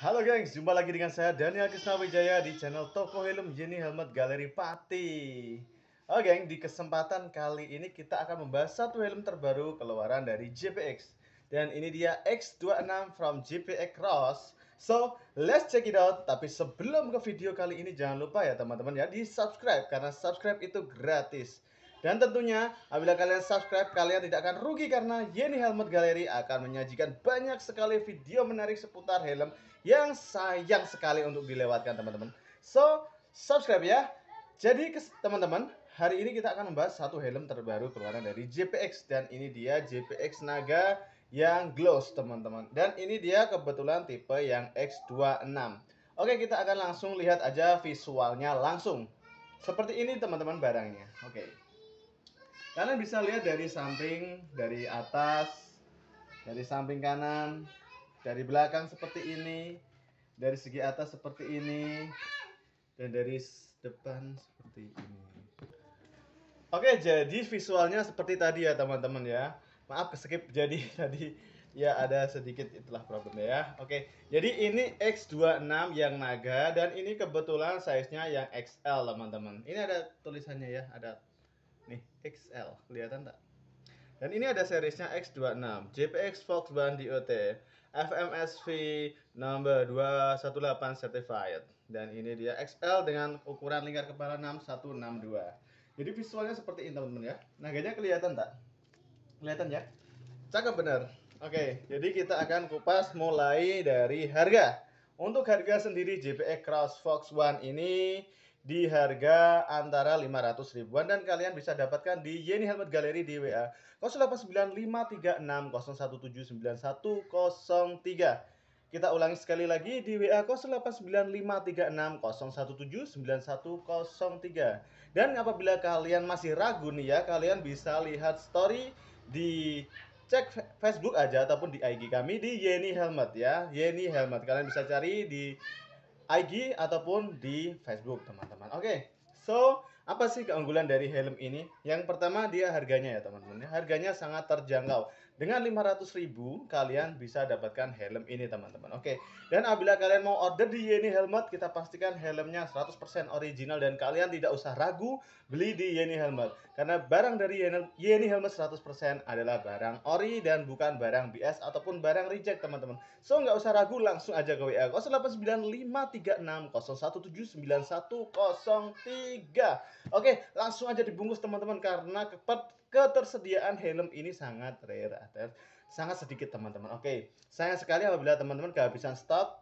Halo gengs, jumpa lagi dengan saya Daniel Krisna Wijaya di channel Toko Helm Jenny Helmet Galeri Pati. Oke, geng, di kesempatan kali ini kita akan membahas satu helm terbaru keluaran dari JPX. Dan ini dia X26 from JPX Cross. So, let's check it out. Tapi sebelum ke video kali ini jangan lupa ya teman-teman ya di subscribe karena subscribe itu gratis. Dan tentunya, apabila kalian subscribe, kalian tidak akan rugi karena Yeni Helmet Gallery akan menyajikan banyak sekali video menarik seputar helm yang sayang sekali untuk dilewatkan, teman-teman. So, subscribe ya. Jadi, teman-teman, hari ini kita akan membahas satu helm terbaru keluaran dari JPX. Dan ini dia JPX Naga yang gloss, teman-teman. Dan ini dia kebetulan tipe yang X26. Oke, kita akan langsung lihat aja visualnya langsung. Seperti ini, teman-teman, barangnya. Oke. Okay. Kalian bisa lihat dari samping, dari atas, dari samping kanan, dari belakang seperti ini, dari segi atas seperti ini, dan dari depan seperti ini. Oke, jadi visualnya seperti tadi ya teman-teman ya. Maaf skip jadi tadi ya ada sedikit itulah problemnya ya. Oke, jadi ini X26 yang naga dan ini kebetulan size-nya yang XL teman-teman. Ini ada tulisannya ya, ada Nih, XL, kelihatan tak? Dan ini ada seriesnya X26, JPX Fox Band DOT, FMSV number 218 certified. Dan ini dia XL dengan ukuran lingkar kepala 6162. Jadi visualnya seperti ini teman-teman ya. Naganya kelihatan tak? Kelihatan ya? Cakep bener. Oke, jadi kita akan kupas mulai dari harga. Untuk harga sendiri JPX Cross Fox One ini di harga antara 500 ribuan dan kalian bisa dapatkan di Yeni Helmet Gallery di WA 0895360179103 Kita ulangi sekali lagi di WA 0895360179103 Dan apabila kalian masih ragu nih ya, kalian bisa lihat story di cek Facebook aja ataupun di IG kami di Yeni Helmet ya. Yeni Helmet kalian bisa cari di IG ataupun di Facebook teman-teman. Oke, okay. so apa sih keunggulan dari helm ini? Yang pertama dia harganya ya teman-teman. Harganya sangat terjangkau. Dengan 500 ribu kalian bisa dapatkan helm ini teman-teman. Oke. Dan apabila kalian mau order di Yeni Helmet, kita pastikan helmnya 100% original dan kalian tidak usah ragu beli di Yeni Helmet. Karena barang dari Yeni Helmet 100% adalah barang ori dan bukan barang BS ataupun barang reject teman-teman. So nggak usah ragu langsung aja ke WA 0895360179103. Oke, langsung aja dibungkus teman-teman karena kepet ketersediaan helm ini sangat rare ada sangat sedikit teman-teman. Oke, sayang sekali apabila teman-teman kehabisan stok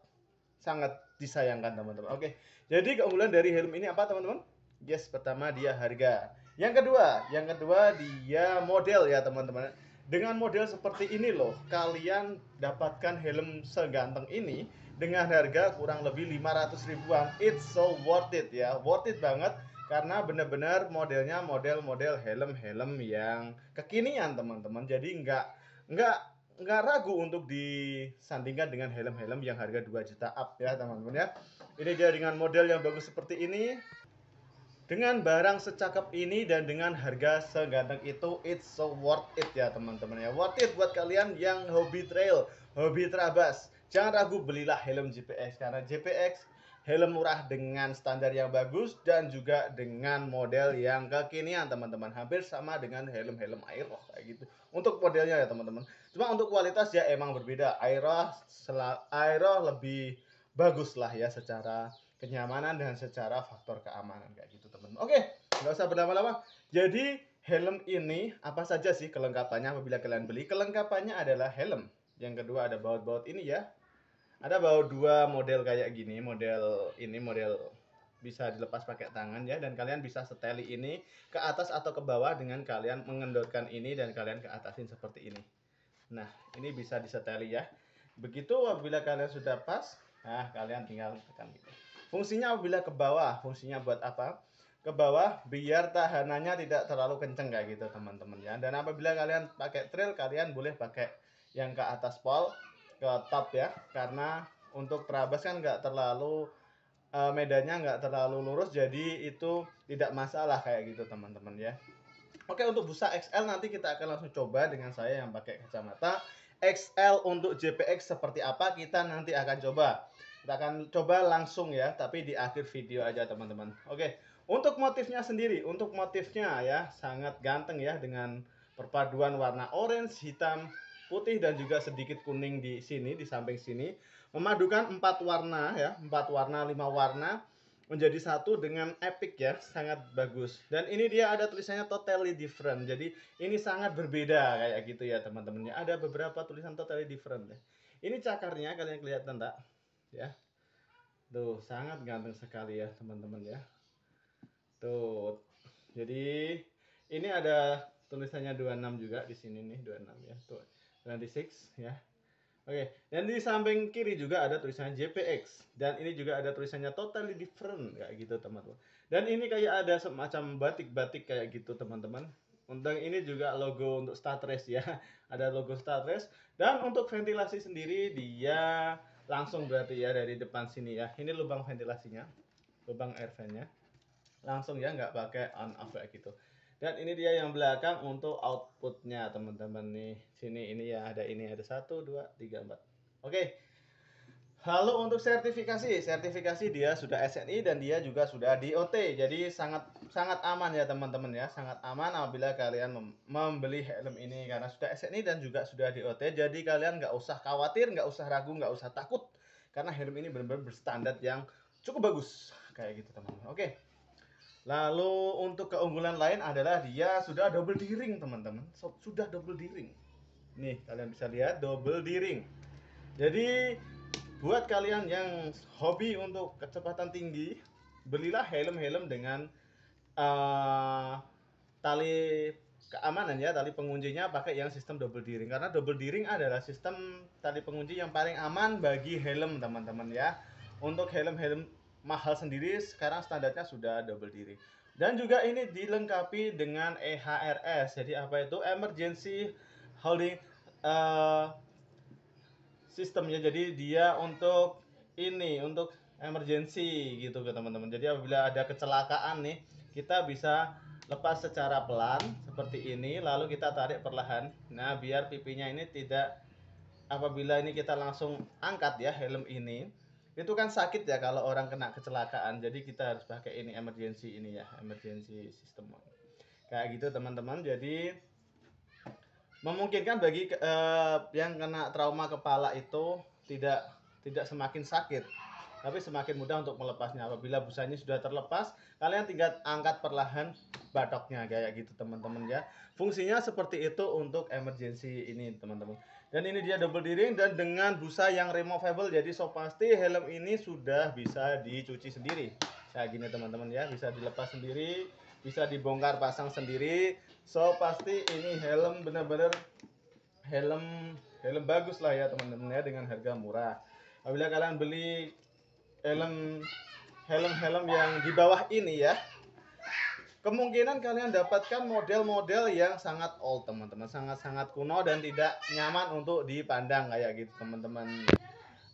sangat disayangkan teman-teman. Oke. Jadi keunggulan dari helm ini apa teman-teman? Yes, pertama dia harga. Yang kedua, yang kedua dia model ya teman-teman. Dengan model seperti ini loh, kalian dapatkan helm seganteng ini dengan harga kurang lebih 500 ribuan. It's so worth it ya, worth it banget karena benar-benar modelnya model-model helm-helm yang kekinian teman-teman jadi nggak nggak nggak ragu untuk disandingkan dengan helm-helm yang harga 2 juta up ya teman-teman ya ini dia dengan model yang bagus seperti ini dengan barang secakap ini dan dengan harga seganteng itu it's so worth it ya teman-teman ya worth it buat kalian yang hobi trail hobi trabas jangan ragu belilah helm GPX karena GPX helm murah dengan standar yang bagus dan juga dengan model yang kekinian teman-teman hampir sama dengan helm-helm Aero kayak gitu untuk modelnya ya teman-teman cuma untuk kualitas ya emang berbeda Aero Aero lebih bagus lah ya secara kenyamanan dan secara faktor keamanan kayak gitu teman-teman oke nggak usah berlama-lama jadi helm ini apa saja sih kelengkapannya apabila kalian beli kelengkapannya adalah helm yang kedua ada baut-baut ini ya ada bawa dua model kayak gini model ini model bisa dilepas pakai tangan ya dan kalian bisa seteli ini ke atas atau ke bawah dengan kalian mengendorkan ini dan kalian ke atasin seperti ini nah ini bisa diseteli ya begitu apabila kalian sudah pas nah kalian tinggal tekan gitu fungsinya apabila ke bawah fungsinya buat apa ke bawah biar tahanannya tidak terlalu kenceng kayak gitu teman-teman ya dan apabila kalian pakai trail kalian boleh pakai yang ke atas pol ke top ya karena untuk terabas kan nggak terlalu uh, medannya nggak terlalu lurus jadi itu tidak masalah kayak gitu teman-teman ya Oke untuk busa XL nanti kita akan langsung coba dengan saya yang pakai kacamata XL untuk JPX seperti apa kita nanti akan coba kita akan coba langsung ya tapi di akhir video aja teman-teman Oke untuk motifnya sendiri untuk motifnya ya sangat ganteng ya dengan perpaduan warna orange hitam putih dan juga sedikit kuning di sini di samping sini memadukan empat warna ya empat warna lima warna menjadi satu dengan epic ya sangat bagus dan ini dia ada tulisannya totally different jadi ini sangat berbeda kayak gitu ya teman-temannya ada beberapa tulisan totally different ya ini cakarnya kalian kelihatan tak ya tuh sangat ganteng sekali ya teman-teman ya tuh jadi ini ada tulisannya 26 juga di sini nih 26 ya tuh 96 ya. Oke, dan di samping kiri juga ada tulisannya JPX dan ini juga ada tulisannya totally different kayak gitu teman-teman. Dan ini kayak ada semacam batik-batik kayak gitu teman-teman. Untuk ini juga logo untuk Star ya, ada logo Star Dan untuk ventilasi sendiri dia langsung berarti ya dari depan sini ya. Ini lubang ventilasinya, lubang air fan-nya. Langsung ya, nggak pakai on off kayak gitu dan ini dia yang belakang untuk outputnya teman-teman nih sini ini ya ada ini ada satu dua tiga empat oke Lalu untuk sertifikasi, sertifikasi dia sudah SNI dan dia juga sudah DOT. Jadi sangat sangat aman ya teman-teman ya, sangat aman apabila kalian membeli helm ini karena sudah SNI dan juga sudah DOT. Jadi kalian nggak usah khawatir, nggak usah ragu, nggak usah takut karena helm ini benar-benar berstandar yang cukup bagus kayak gitu teman-teman. Oke. Lalu untuk keunggulan lain adalah dia sudah double D ring, teman-teman. sudah double D ring. Nih, kalian bisa lihat double D ring. Jadi buat kalian yang hobi untuk kecepatan tinggi, belilah helm-helm dengan uh, tali keamanan ya, tali penguncinya pakai yang sistem double D ring karena double D ring adalah sistem tali pengunci yang paling aman bagi helm, teman-teman ya. Untuk helm-helm mahal sendiri sekarang standarnya sudah double diri. Dan juga ini dilengkapi dengan EHRS. Jadi apa itu emergency holding uh, eh, sistemnya. Jadi dia untuk ini untuk emergency gitu ke teman-teman. Jadi apabila ada kecelakaan nih, kita bisa lepas secara pelan seperti ini lalu kita tarik perlahan. Nah, biar pipinya ini tidak apabila ini kita langsung angkat ya helm ini itu kan sakit ya kalau orang kena kecelakaan jadi kita harus pakai ini emergency ini ya emergency sistem kayak gitu teman-teman jadi memungkinkan bagi uh, yang kena trauma kepala itu tidak tidak semakin sakit tapi semakin mudah untuk melepasnya. Apabila busanya sudah terlepas, kalian tinggal angkat perlahan batoknya kayak gitu teman-teman ya. Fungsinya seperti itu untuk emergency ini teman-teman. Dan ini dia double d dan dengan busa yang removable jadi so pasti helm ini sudah bisa dicuci sendiri. Kayak gini teman-teman ya, bisa dilepas sendiri, bisa dibongkar pasang sendiri. So pasti ini helm bener-bener helm helm bagus lah ya teman-teman ya dengan harga murah. Apabila kalian beli helm helm-helm yang di bawah ini ya kemungkinan kalian dapatkan model-model yang sangat old teman-teman sangat-sangat kuno dan tidak nyaman untuk dipandang kayak gitu teman-teman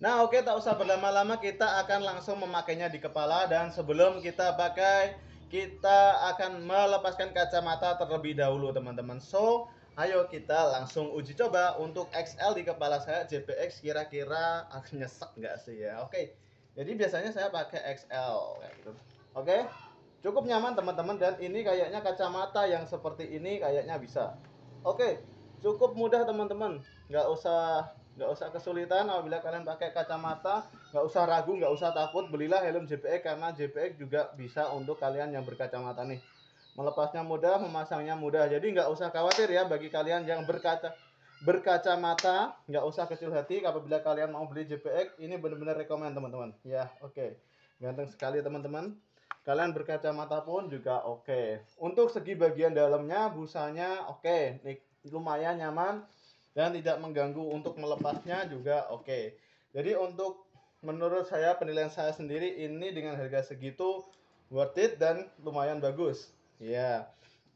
nah oke tak usah berlama-lama kita akan langsung memakainya di kepala dan sebelum kita pakai kita akan melepaskan kacamata terlebih dahulu teman-teman so ayo kita langsung uji coba untuk XL di kepala saya JPX kira-kira nyesek nggak sih ya oke okay. Jadi biasanya saya pakai XL kayak gitu. Oke. Cukup nyaman teman-teman dan ini kayaknya kacamata yang seperti ini kayaknya bisa. Oke, cukup mudah teman-teman. Nggak usah nggak usah kesulitan apabila kalian pakai kacamata nggak usah ragu nggak usah takut belilah helm JPX karena JPX juga bisa untuk kalian yang berkacamata nih melepasnya mudah memasangnya mudah jadi nggak usah khawatir ya bagi kalian yang berkaca berkacamata, nggak usah kecil hati apabila kalian mau beli JPX, ini benar-benar rekomend teman-teman. Ya, oke. Okay. Ganteng sekali teman-teman. Kalian berkacamata pun juga oke. Okay. Untuk segi bagian dalamnya, busanya oke. Okay. lumayan nyaman dan tidak mengganggu untuk melepasnya juga oke. Okay. Jadi untuk menurut saya penilaian saya sendiri ini dengan harga segitu worth it dan lumayan bagus. Ya. Yeah.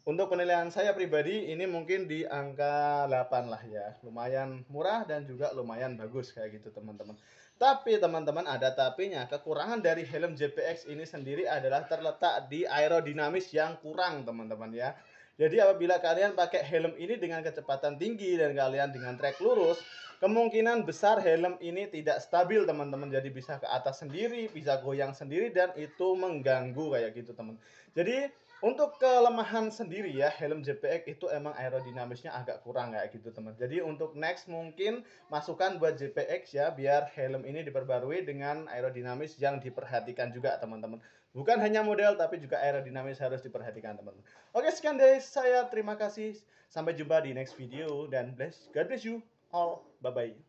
Untuk penilaian saya pribadi ini mungkin di angka 8 lah ya. Lumayan murah dan juga lumayan bagus kayak gitu teman-teman. Tapi teman-teman ada tapinya. Kekurangan dari helm JPX ini sendiri adalah terletak di aerodinamis yang kurang teman-teman ya. Jadi apabila kalian pakai helm ini dengan kecepatan tinggi dan kalian dengan trek lurus, kemungkinan besar helm ini tidak stabil teman-teman. Jadi bisa ke atas sendiri, bisa goyang sendiri dan itu mengganggu kayak gitu teman. Jadi untuk kelemahan sendiri ya, helm JPX itu emang aerodinamisnya agak kurang kayak gitu teman. Jadi untuk next mungkin masukan buat JPX ya, biar helm ini diperbarui dengan aerodinamis yang diperhatikan juga teman-teman. Bukan hanya model tapi juga aerodinamis harus diperhatikan teman-teman. Oke sekian dari saya, terima kasih. Sampai jumpa di next video dan bless, God bless you all. Bye-bye.